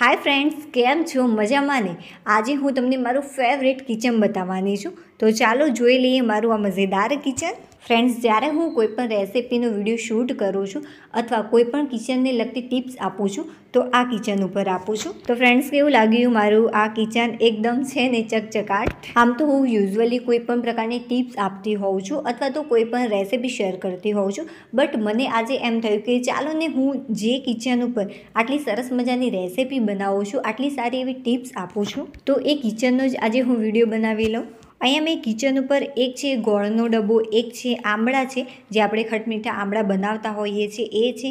hi friends કેમ છો મજામાં ને આજે હું તમને મારું ફેવરેટ કિચન બતાવવાની છું તો ચાલો જોઈ લઈએ મારું આ મજેદાર કિચન ફ્રેન્ડ્સ જ્યારે હું કોઈપણ રેસિપીનો વિડીયો શૂટ કરું છું અથવા કોઈપણ કિચનને લગતી ટિપ્સ આપું છું તો આ કિચન ઉપર આપું છું તો ફ્રેન્ડ્સ કેવું લાગ્યું મારું આ કિચન એકદમ છે ને ચકચકાટ આમ તો હું યુઝવલી કોઈપણ પ્રકારની ટિપ્સ આપતી હોઉં છું અથવા તો કોઈપણ રેસિપી શેર કરતી હોઉં છું બટ મને આજે એમ થયું કે ચાલો ને હું જે કિચન ઉપર આટલી સરસ મજાની રેસિપી બનાવું છું આટલી સારી એવી ટિપ્સ આપું છું તો એ કિચનનો જ આજે હું વિડીયો બનાવી લઉં અહીંયા મેં કિચન ઉપર એક છે ગોળનો ડબ્બો એક છે આમળા છે જે આપણે ખટમીઠા આમળા બનાવતા હોઈએ છીએ એ છે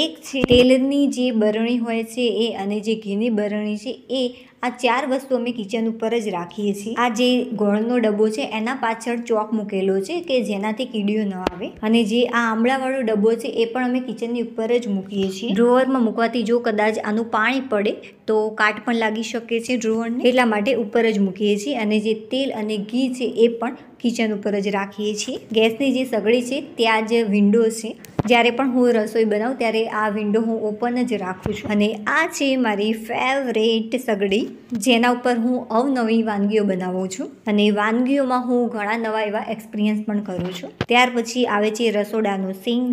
એક છે તેલની જે બરણી હોય છે એ અને જે ઘીની બરણી છે એ આ ચાર વસ્તુ અમે કિચન ઉપર જ રાખીએ છીએ આ જે ગોળનો ડબ્બો છે એના પાછળ ચોક મૂકેલો છે કે જેનાથી કીડીઓ ન આવે અને જે આ આમળાવાળો ડબ્બો છે એ પણ અમે કિચનની ઉપર જ મૂકીએ છીએ ડ્રોવરમાં મૂકવાથી જો કદાચ આનું પાણી પડે તો કાટ પણ લાગી શકે છે ડ્રોવરને એટલા માટે ઉપર જ મૂકીએ છીએ અને જે તેલ અને ઘી છે એ પણ કિચન ઉપર જ રાખીએ છીએ ગેસની જે સગડી છે ત્યાં જે વિન્ડો છે જ્યારે પણ હું રસોઈ બનાવું ત્યારે આ વિન્ડો હું ઓપન જ રાખું છું અને આ છે મારી ફેવરેટ સગડી જેના ઉપર હું અવનવી વાનગીઓ બનાવું છું અને વાનગીઓમાં હું ઘણા નવા એવા એક્સપિરિયન્સ પણ કરું છું ત્યાર પછી આવે છે રસોડાનું સિંગ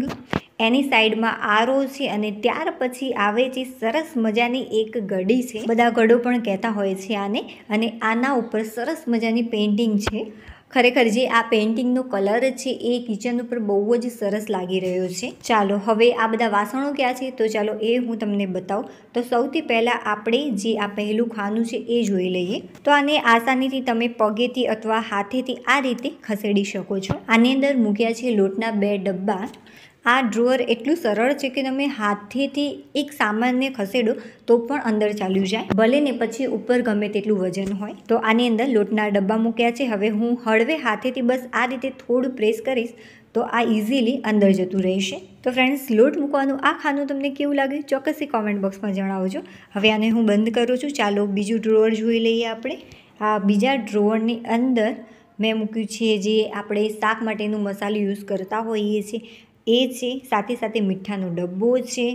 એની સાઈડમાં આરો છે અને ત્યાર પછી આવે છે સરસ મજાની એક ગડી છે બધા ગડો પણ કહેતા હોય છે આને અને આના ઉપર સરસ મજાની પેઇન્ટિંગ છે ખરેખર જે આ પેઇન્ટિંગનો કલર છે એ કિચન ઉપર બહુ જ સરસ લાગી રહ્યો છે ચાલો હવે આ બધા વાસણો ક્યાં છે તો ચાલો એ હું તમને બતાવું તો સૌથી પહેલાં આપણે જે આ પહેલું ખાનું છે એ જોઈ લઈએ તો આને આસાનીથી તમે પગેથી અથવા હાથેથી આ રીતે ખસેડી શકો છો આની અંદર મૂક્યા છે લોટના બે ડબ્બા આ ડ્રોઅર એટલું સરળ છે કે તમે હાથેથી એક સામાનને ખસેડો તો પણ અંદર ચાલ્યું જાય ભલે ને પછી ઉપર ગમે તેટલું વજન હોય તો આની અંદર લોટના ડબ્બા મૂક્યા છે હવે હું હળવે હાથેથી બસ આ રીતે થોડું પ્રેસ કરીશ તો આ ઇઝીલી અંદર જતું રહેશે તો ફ્રેન્ડ્સ લોટ મૂકવાનું આ ખાનું તમને કેવું લાગ્યું ચોક્કસથી કોમેન્ટ બોક્સમાં જણાવજો હવે આને હું બંધ કરું છું ચાલો બીજું ડ્રોઅર જોઈ લઈએ આપણે આ બીજા ડ્રોઅરની અંદર મેં મૂક્યું છે જે આપણે શાક માટેનું મસાલો યુઝ કરતા હોઈએ છીએ એ છે સાથે સાથે મીઠાનો ડબ્બો છે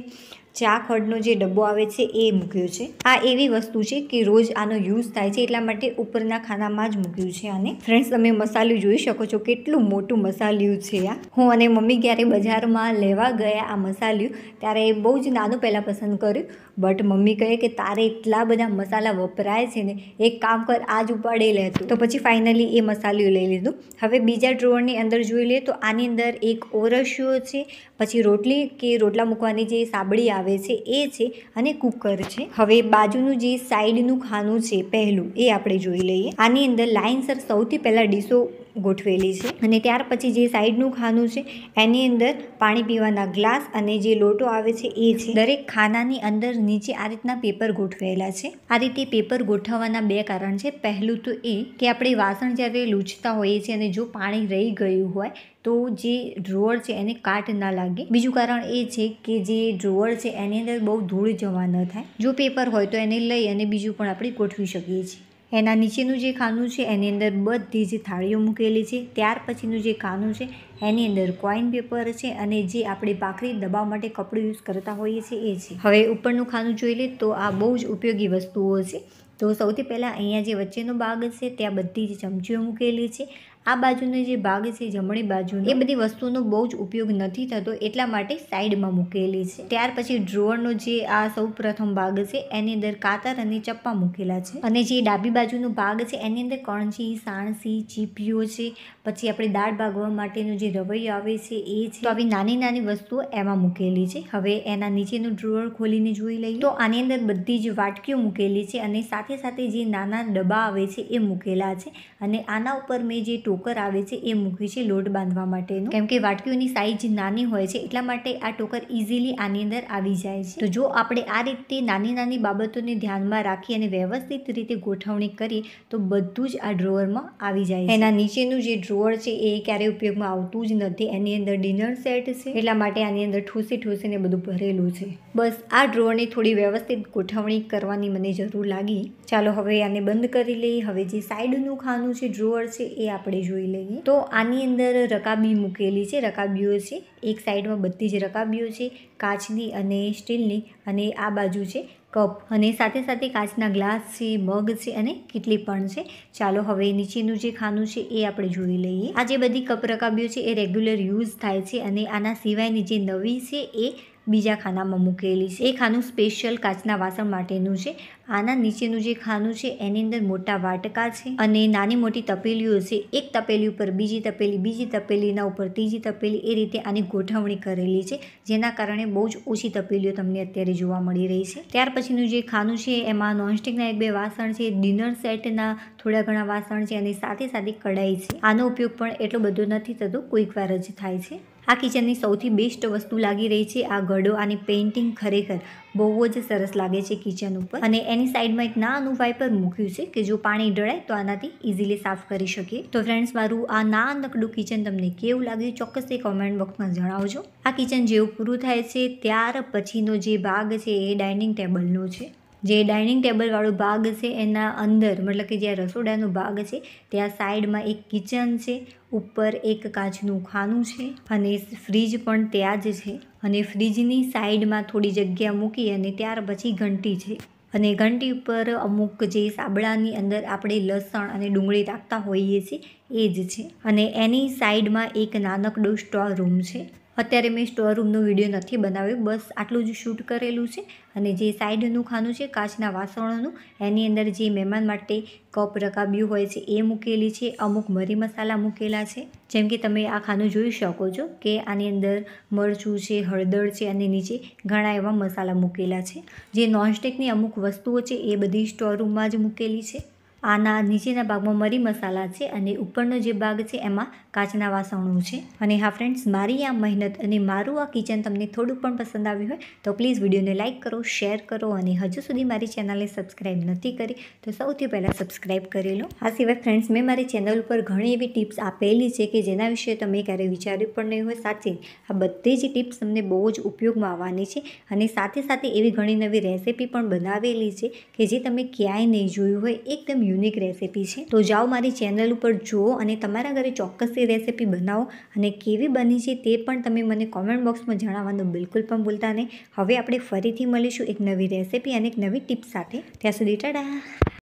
ચા ખડનો જે ડબ્બો આવે છે એ મૂક્યો છે આ એવી વસ્તુ છે કે રોજ આનો યુઝ થાય છે એટલા માટે ઉપરના ખાનામાં જ મૂક્યું છે અને ફ્રેન્ડ્સ તમે મસાલું જોઈ શકો છો કેટલું મોટું મસાલ્યું છે આ હું અને મમ્મી ક્યારે બજારમાં લેવા ગયા આ મસાલ્યું ત્યારે એ બહુ જ નાનું પહેલાં પસંદ કર્યું બટ મમ્મી કહે કે તારે એટલા બધા મસાલા વપરાય છે ને એક કામ કર આજ ઉપાડી લેતું તો પછી ફાઇનલી એ મસાલ્યું લઈ લીધું હવે બીજા ડ્રોવરની અંદર જોઈ લઈએ તો આની અંદર એક ઓરસિયો છે પછી રોટલી કે રોટલા મૂકવાની જે સાબડી આવે છે એ છે અને કુકર છે હવે બાજુનું જે સાઈડનું ખાનું છે પહેલું એ આપણે જોઈ લઈએ આની અંદર લાઇનસર સૌથી પહેલાં ડીશો ગોઠવેલી છે અને ત્યાર પછી જે સાઈડનું ખાનું છે એની અંદર પાણી પીવાના ગ્લાસ અને જે લોટો આવે છે એ છે દરેક ખાનાની અંદર નીચે આ રીતના પેપર ગોઠવેલા છે આ રીતે પેપર ગોઠવવાના બે કારણ છે પહેલું તો એ કે આપણે વાસણ જ્યારે લૂછતા હોઈએ છીએ અને જો પાણી રહી ગયું હોય તો જે ડ્રોવર છે એને કાટ ના લાગે બીજું કારણ એ છે કે જે ડ્રોવર છે એની અંદર બહુ ધૂળ જવા ન થાય જો પેપર હોય તો એને લઈ અને બીજું પણ આપણે ગોઠવી શકીએ છીએ એના નીચેનું જે ખાનું છે એની અંદર બધી જે થાળીઓ મૂકેલી છે ત્યાર પછીનું જે ખાનું છે એની અંદર કોઈન પેપર છે અને જે આપણે ભાખરી દબાવ માટે કપડું યુઝ કરતા હોઈએ છીએ એ છે હવે ઉપરનું ખાનું જોઈ લે તો આ બહુ જ ઉપયોગી વસ્તુઓ છે તો સૌથી પહેલાં અહીંયા જે વચ્ચેનો ભાગ છે ત્યાં બધી જ ચમચીઓ મૂકેલી છે આ બાજુનો જે ભાગ છે જમણી બાજુ એ બધી વસ્તુનો બહુ જ ઉપયોગ નથી થતો એટલા માટે સાઈડમાં મૂકેલી છે ત્યાર પછી ડ્રોવરનો જે આ સૌપ્રથમ ભાગ છે એની અંદર કાતર અને ચપ્પા મૂકેલા છે અને જે ડાબી બાજુનો ભાગ છે એની અંદર કણજી સાણસી ચીપીઓ છે પછી આપણે દાળ ભાગવા માટેનો જે રવૈયો આવે છે એ છે તો આવી નાની નાની વસ્તુઓ એમાં મૂકેલી છે હવે એના નીચેનું ડ્રોવર ખોલીને જોઈ લઈએ તો આની અંદર બધી જ વાટકીઓ મૂકેલી છે અને સાથે સાથે જે નાના ડબ્બા આવે છે એ મૂકેલા છે અને આના ઉપર મેં જે ટો ટોકર આવે છે એ મૂકવી છે લોટ બાંધવા માટેનું કેમ કે વાટકીઓની સાઇઝ નાની હોય છે એટલા માટે આ ટોકર ઇઝીલી આની અંદર આવી જાય છે તો જો આપણે આ રીતે નાની નાની બાબતોને ધ્યાનમાં રાખી અને વ્યવસ્થિત રીતે ગોઠવણી કરીએ તો બધું જ આ ડ્રોવરમાં આવી જાય છે એના નીચેનું જે ડ્રોવર છે એ ક્યારેય ઉપયોગમાં આવતું જ નથી એની અંદર ડિનર સેટ છે એટલા માટે આની અંદર ઠૂસી ઠૂસીને બધું ભરેલું છે બસ આ ડ્રોવરની થોડી વ્યવસ્થિત ગોઠવણી કરવાની મને જરૂર લાગી ચાલો હવે આને બંધ કરી લઈએ હવે જે સાઈડનું ખાનું છે ડ્રોવર છે એ આપણે જોઈ લઈએ તો આની અંદર રકાબી મૂકેલી છે રકાબીઓ છે એક સાઈડમાં બધી જ રકાબીઓ છે કાચની અને સ્ટીલની અને આ બાજુ છે કપ અને સાથે સાથે કાચના ગ્લાસ છે મગ છે અને કેટલી પણ છે ચાલો હવે નીચેનું જે ખાનું છે એ આપણે જોઈ લઈએ આ જે બધી કપ રકાબીઓ છે એ રેગ્યુલર યુઝ થાય છે અને આના સિવાયની જે નવી છે એ બીજા ખાનામાં મૂકેલી છે એ ખાનું સ્પેશિયલ કાચના વાસણ માટેનું છે આના નીચેનું જે ખાનું છે એની અંદર મોટા વાટકા છે અને નાની મોટી તપેલીઓ છે એક તપેલી ઉપર બીજી તપેલી બીજી તપેલીના ઉપર ત્રીજી તપેલી એ રીતે આની ગોઠવણી કરેલી છે જેના કારણે બહુ જ ઓછી તપેલીઓ તમને અત્યારે જોવા મળી રહી છે ત્યાર પછીનું જે ખાનું છે એમાં નોનસ્ટિકના એક બે વાસણ છે ડિનર સેટના થોડા ઘણા વાસણ છે અને સાથે સાથે કડાઈ છે આનો ઉપયોગ પણ એટલો બધો નથી થતો કોઈક વાર જ થાય છે આ કિચનની સૌથી બેસ્ટ વસ્તુ લાગી રહી છે આ ઘડો આની પેઇન્ટિંગ ખરેખર બહુ જ સરસ લાગે છે કિચન ઉપર અને એની સાઈડમાં એક નાનું વાઇપર મૂક્યું છે કે જો પાણી ડળાય તો આનાથી ઇઝીલી સાફ કરી શકીએ તો ફ્રેન્ડ્સ મારું આ નાનકડું કિચન તમને કેવું લાગ્યું ચોક્કસ એ કોમેન્ટ બોક્સમાં જણાવજો આ કિચન જેવું પૂરું થાય છે ત્યાર પછીનો જે ભાગ છે એ ડાઇનિંગ ટેબલનો છે જે ડાઇનિંગ ટેબલવાળો ભાગ છે એના અંદર મતલબ કે જ્યાં રસોડાનો ભાગ છે ત્યાં સાઈડમાં એક કિચન છે ઉપર એક કાચનું ખાનું છે અને ફ્રીજ પણ ત્યાં જ છે અને ફ્રીજની સાઈડમાં થોડી જગ્યા મૂકી અને ત્યાર પછી ઘંટી છે અને ઘંટી ઉપર અમુક જે સાબળાની અંદર આપણે લસણ અને ડુંગળી રાખતા હોઈએ છીએ એ જ છે અને એની સાઈડમાં એક નાનકડો સ્ટોર રૂમ છે અત્યારે મેં સ્ટોરરૂમનો વિડીયો નથી બનાવ્યો બસ આટલું જ શૂટ કરેલું છે અને જે સાઈડનું ખાનું છે કાચના વાસણોનું એની અંદર જે મહેમાન માટે કપ રકાબ્યું હોય છે એ મૂકેલી છે અમુક મરી મસાલા મૂકેલા છે જેમ કે તમે આ ખાનું જોઈ શકો છો કે આની અંદર મરચું છે હળદર છે અને નીચે ઘણા એવા મસાલા મૂકેલા છે જે નોનસ્ટિકની અમુક વસ્તુઓ છે એ બધી સ્ટોરરૂમમાં જ મૂકેલી છે આના નીચેના ભાગમાં મરી મસાલા છે અને ઉપરનો જે ભાગ છે એમાં કાચના વાસણો છે અને હા ફ્રેન્ડ્સ મારી આ મહેનત અને મારું આ કિચન તમને થોડું પણ પસંદ આવ્યું હોય તો પ્લીઝ વિડીયોને લાઇક કરો શેર કરો અને હજુ સુધી મારી ચેનલને સબસ્ક્રાઈબ નથી કરી તો સૌથી પહેલાં સબસ્ક્રાઈબ કરી લો આ સિવાય ફ્રેન્ડ્સ મેં મારી ચેનલ ઉપર ઘણી એવી ટિપ્સ આપેલી છે કે જેના વિશે તમે ક્યારેય વિચાર્યું પણ નહીં હોય સાથે આ બધી જ ટિપ્સ તમને બહુ જ ઉપયોગમાં આવવાની છે અને સાથે સાથે એવી ઘણી નવી રેસીપી પણ બનાવેલી છે કે જે તમે ક્યાંય નહીં જોયું હોય એકદમ યુનિક રેસીપી છે તો જાઓ મારી ચેનલ ઉપર જુઓ અને તમારા ઘરે ચોક્કસથી રેસીપી બનાવો અને કેવી બની છે તે પણ તમે મને કોમેન્ટ બોક્સમાં જણાવવાનું બિલકુલ પણ ભૂલતા નહીં હવે આપણે ફરીથી મળીશું એક નવી રેસીપી અને એક નવી ટિપ્સ સાથે ત્યાં સુધી ટાટા